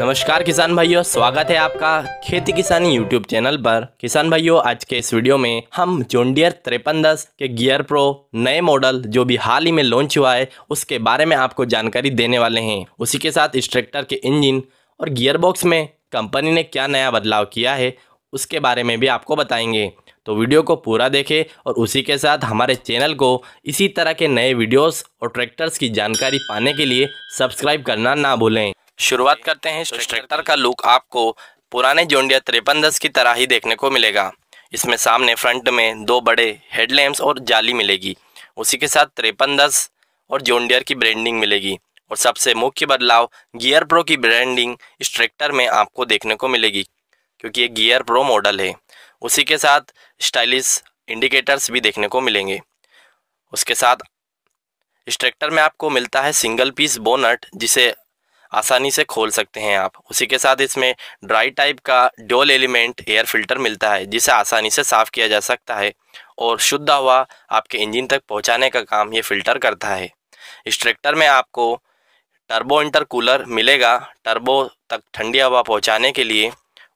नमस्कार किसान भाइयों स्वागत है आपका खेती किसानी यूट्यूब चैनल पर किसान भाइयों आज के इस वीडियो में हम जोंडियर तिरपन दस के गियर प्रो नए मॉडल जो भी हाल ही में लॉन्च हुआ है उसके बारे में आपको जानकारी देने वाले हैं उसी के साथ इस ट्रैक्टर के इंजन और गियर बॉक्स में कंपनी ने क्या नया बदलाव किया है उसके बारे में भी आपको बताएंगे तो वीडियो को पूरा देखें और उसी के साथ हमारे चैनल को इसी तरह के नए वीडियोस और ट्रैक्टर्स की जानकारी पाने के लिए सब्सक्राइब करना ना भूलें शुरुआत करते हैं इस तो ट्रैक्टर का लुक आपको पुराने जोंडिया तिरपन दस की तरह ही देखने को मिलेगा इसमें सामने फ्रंट में दो बड़े हेडलैम्प्स और जाली मिलेगी उसी के साथ तिरपन दस और जोंडियर की ब्रांडिंग मिलेगी और सबसे मुख्य बदलाव गियर प्रो की ब्रांडिंग इस ट्रैक्टर में आपको देखने को मिलेगी क्योंकि ये गियर प्रो मॉडल है उसी के साथ स्टाइलिश इंडिकेटर्स भी देखने को मिलेंगे उसके साथ इस ट्रैक्टर में आपको मिलता है सिंगल पीस बोनट जिसे आसानी से खोल सकते हैं आप उसी के साथ इसमें ड्राई टाइप का डोल एलिमेंट एयर फिल्टर मिलता है जिसे आसानी से साफ़ किया जा सकता है और शुद्ध हवा आपके इंजन तक पहुंचाने का काम ये फ़िल्टर करता है इस ट्रैक्टर में आपको टर्बो इंटर कूलर मिलेगा टर्बो तक ठंडी हवा पहुँचाने के लिए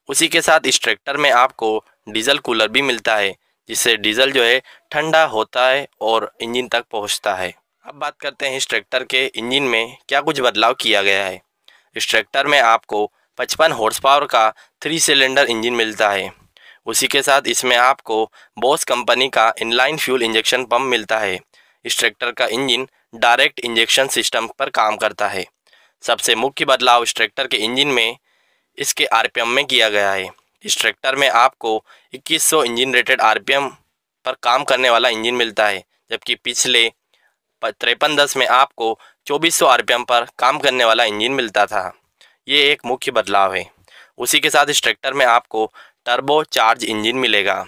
उसी के साथ इस ट्रैक्टर में आपको डीजल कूलर भी मिलता है जिससे डीजल जो है ठंडा होता है और इंजन तक पहुँचता है अब बात करते हैं इस ट्रैक्टर के इंजन में क्या कुछ बदलाव किया गया है इस ट्रैक्टर में आपको पचपन हॉर्स पावर का थ्री सिलेंडर इंजन मिलता है उसी के साथ इसमें आपको बॉस कंपनी का इनलाइन फ्यूल इंजेक्शन पंप मिलता है इस ट्रैक्टर का इंजन डायरेक्ट इंजेक्शन सिस्टम पर काम करता है सबसे मुख्य बदलाव इस ट्रैक्टर के इंजन में इसके आर में किया गया है इस ट्रैक्टर में आपको 2100 इंजन रेटेड आर पर काम करने वाला इंजन मिलता है जबकि पिछले तिरपन दस में आपको चौबीस सौ पर काम करने वाला इंजन मिलता था ये एक मुख्य बदलाव है उसी के साथ इस ट्रैक्टर में आपको टर्बो चार्ज इंजन मिलेगा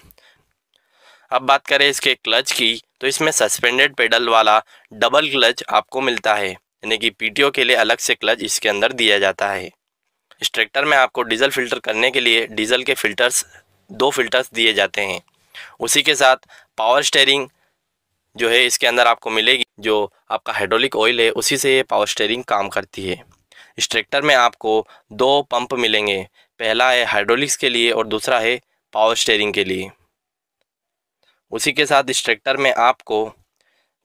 अब बात करें इसके क्लच की तो इसमें सस्पेंडेड पेडल वाला डबल क्लच आपको मिलता है यानी कि पी के लिए अलग से क्लच इसके अंदर दिया जाता है इस ट्रैक्टर में आपको डीजल फिल्टर करने के लिए डीजल के फिल्टर्स दो फिल्टर्स दिए जाते हैं उसी के साथ पावर स्टेयरिंग जो है इसके अंदर आपको मिलेगी जो आपका हाइड्रोलिक ऑयल है उसी से ये पावर स्टेयरिंग काम करती है इस ट्रैक्टर में आपको दो पंप मिलेंगे पहला है हाइड्रोलिक्स के लिए और दूसरा है पावर स्टेयरिंग के लिए उसी के साथ इस ट्रैक्टर में आपको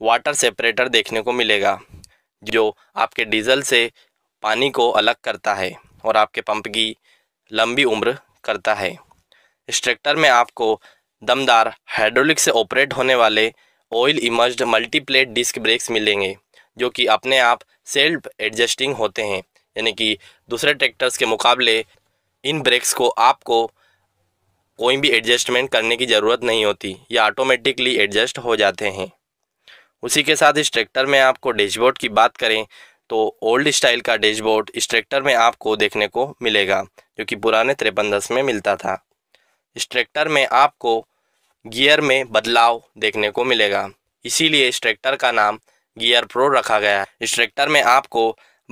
वाटर सेपरेटर देखने को मिलेगा जो आपके डीजल से पानी को अलग करता है और आपके पंप की लंबी उम्र करता है इस ट्रैक्टर में आपको दमदार हाइड्रोलिक से ऑपरेट होने वाले oil immersed multiplate disc brakes मिलेंगे जो कि अपने आप सेल्फ एडजस्टिंग होते हैं यानी कि दूसरे ट्रैक्टर्स के मुकाबले इन ब्रेक्स को आपको कोई भी एडजस्टमेंट करने की ज़रूरत नहीं होती या ऑटोमेटिकली एडजस्ट हो जाते हैं उसी के साथ इस ट्रैक्टर में आपको डैशबोर्ड की बात करें तो ओल्ड स्टाइल का डैशबोर्ड इस ट्रैक्टर में आपको देखने को मिलेगा जो कि पुराने तिरपन दस में मिलता था इस ट्रैक्टर में आपको गियर में बदलाव देखने को मिलेगा इसीलिए इस ट्रैक्टर का नाम गियर प्रो रखा गया है इस ट्रैक्टर में आपको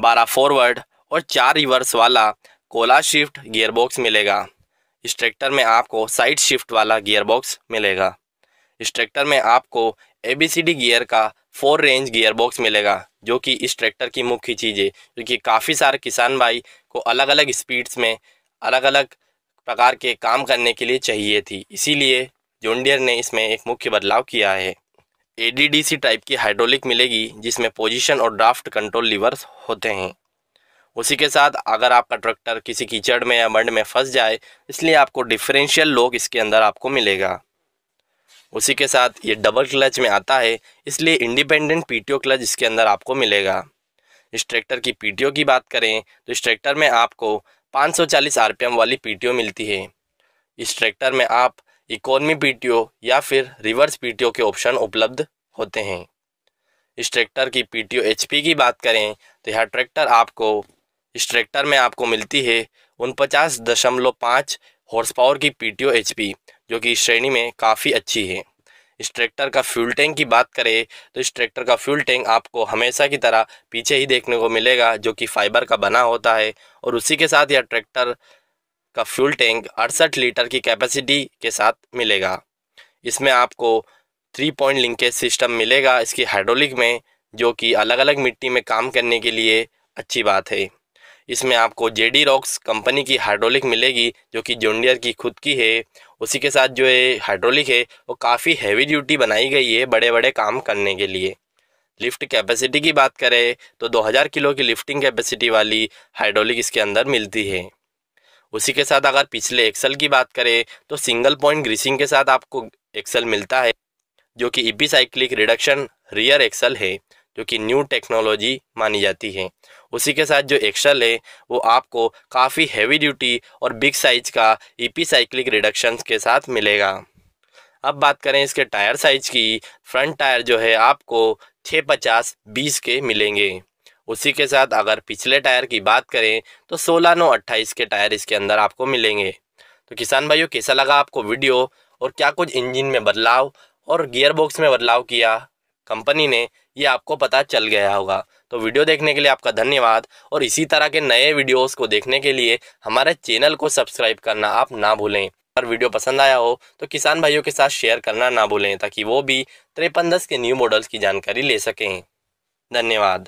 12 फॉरवर्ड और चार रिवर्स वाला कोला शिफ्ट गियरबॉक्स मिलेगा इस ट्रैक्टर में आपको साइड शिफ्ट वाला गियरबॉक्स मिलेगा इस ट्रैक्टर में आपको A B C D gear का फोर रेंज गियरबॉक्स मिलेगा जो कि इस ट्रैक्टर की मुख्य चीज़ है क्योंकि काफ़ी सारे किसान भाई को अलग अलग स्पीड्स में अलग अलग प्रकार के काम करने के लिए चाहिए थी इसीलिए जोंडियर ने इसमें एक मुख्य बदलाव किया है एडीडीसी टाइप की हाइड्रोलिक मिलेगी जिसमें पोजीशन और ड्राफ्ट कंट्रोल लीवर्स होते हैं उसी के साथ अगर आपका ट्रैक्टर किसी कीचड़ में या मंड में फंस जाए इसलिए आपको डिफरेंशियल लोक इसके अंदर आपको मिलेगा उसी के साथ ये डबल क्लच में आता है इसलिए इंडिपेंडेंट पीटीओ क्लच इसके अंदर आपको मिलेगा इस ट्रैक्टर की पीटीओ की बात करें तो इस ट्रैक्टर में आपको 540 आरपीएम वाली पीटीओ मिलती है इस ट्रैक्टर में आप इकोनमी पीटीओ या फिर रिवर्स पीटीओ के ऑप्शन उपलब्ध होते हैं इस ट्रैक्टर की पीटीओ एचपी की बात करें तो यह ट्रैक्टर आपको इस ट्रैक्टर में आपको मिलती है उन पचास दशमलव पाँच हॉर्स पावर की पीटीओ एचपी जो कि इस श्रेणी में काफ़ी अच्छी है इस ट्रैक्टर का फ्यूल टैंक की बात करें तो इस ट्रैक्टर का फ्यूल टैंक आपको हमेशा की तरह पीछे ही देखने को मिलेगा जो कि फाइबर का बना होता है और उसी के साथ यह ट्रैक्टर का फ्यूल टैंक अड़सठ लीटर की कैपेसिटी के साथ मिलेगा इसमें आपको थ्री पॉइंट लिंकेज सिस्टम मिलेगा इसकी हाइड्रोलिक में जो कि अलग अलग मिट्टी में काम करने के लिए अच्छी बात है इसमें आपको जे डी रॉक्स कंपनी की हाइड्रोलिक मिलेगी जो कि जोंडियर की खुद की है उसी के साथ जो है हाइड्रोलिक है वो काफ़ी हैवी ड्यूटी बनाई गई है बड़े बड़े काम करने के लिए लिफ्ट कैपेसिटी की बात करें तो 2000 किलो की लिफ्टिंग कैपेसिटी वाली हाइड्रोलिक इसके अंदर मिलती है उसी के साथ अगर पिछले एक्सल की बात करें तो सिंगल पॉइंट ग्रीसिंग के साथ आपको एक्सल मिलता है जो कि साइक्लिक रिडक्शन रियर एक्सल है जो कि न्यू टेक्नोलॉजी मानी जाती है उसी के साथ जो एक्सल है वो आपको काफ़ी हैवी ड्यूटी और बिग साइज का साइक्लिक रिडक्शन के साथ मिलेगा अब बात करें इसके टायर साइज की फ्रंट टायर जो है आपको छः पचास बीस के मिलेंगे उसी के साथ अगर पिछले टायर की बात करें तो सोलह नौ अट्ठाईस के टायर इसके अंदर आपको मिलेंगे तो किसान भाइयों कैसा लगा आपको वीडियो और क्या कुछ इंजन में बदलाव और गियर बॉक्स में बदलाव किया कंपनी ने ये आपको पता चल गया होगा तो वीडियो देखने के लिए आपका धन्यवाद और इसी तरह के नए वीडियोस को देखने के लिए हमारे चैनल को सब्सक्राइब करना आप ना भूलें अगर वीडियो पसंद आया हो तो किसान भाइयों के साथ शेयर करना ना भूलें ताकि वो भी दस के न्यू मॉडल्स की जानकारी ले सकें धन्यवाद